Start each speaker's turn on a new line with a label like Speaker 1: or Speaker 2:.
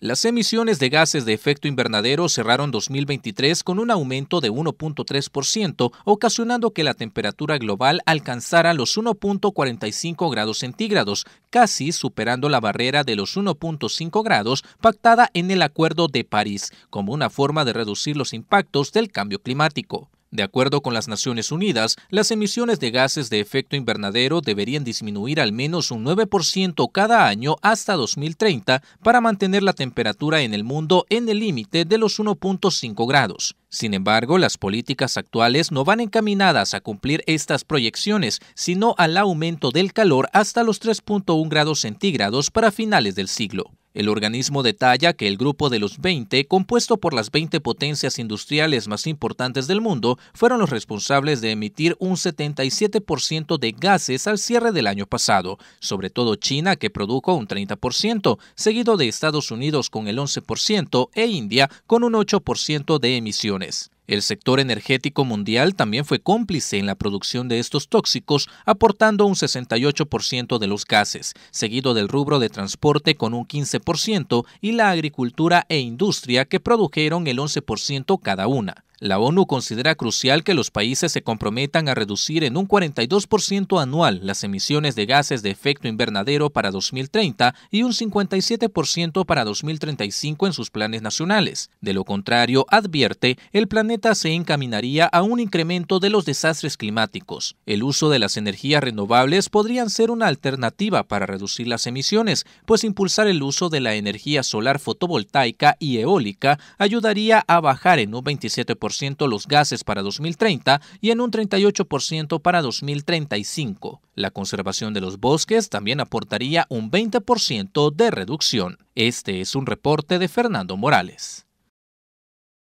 Speaker 1: Las emisiones de gases de efecto invernadero cerraron 2023 con un aumento de 1.3%, ocasionando que la temperatura global alcanzara los 1.45 grados centígrados, casi superando la barrera de los 1.5 grados pactada en el Acuerdo de París, como una forma de reducir los impactos del cambio climático. De acuerdo con las Naciones Unidas, las emisiones de gases de efecto invernadero deberían disminuir al menos un 9% cada año hasta 2030 para mantener la temperatura en el mundo en el límite de los 1.5 grados. Sin embargo, las políticas actuales no van encaminadas a cumplir estas proyecciones, sino al aumento del calor hasta los 3.1 grados centígrados para finales del siglo. El organismo detalla que el grupo de los 20, compuesto por las 20 potencias industriales más importantes del mundo, fueron los responsables de emitir un 77% de gases al cierre del año pasado, sobre todo China que produjo un 30%, seguido de Estados Unidos con el 11% e India con un 8% de emisiones. El sector energético mundial también fue cómplice en la producción de estos tóxicos, aportando un 68% de los gases, seguido del rubro de transporte con un 15% y la agricultura e industria que produjeron el 11% cada una. La ONU considera crucial que los países se comprometan a reducir en un 42% anual las emisiones de gases de efecto invernadero para 2030 y un 57% para 2035 en sus planes nacionales. De lo contrario, advierte, el planeta se encaminaría a un incremento de los desastres climáticos. El uso de las energías renovables podrían ser una alternativa para reducir las emisiones, pues impulsar el uso de la energía solar fotovoltaica y eólica ayudaría a bajar en un 27% los gases para 2030 y en un 38% para 2035. La conservación de los bosques también aportaría un 20% de reducción. Este es un reporte de Fernando Morales.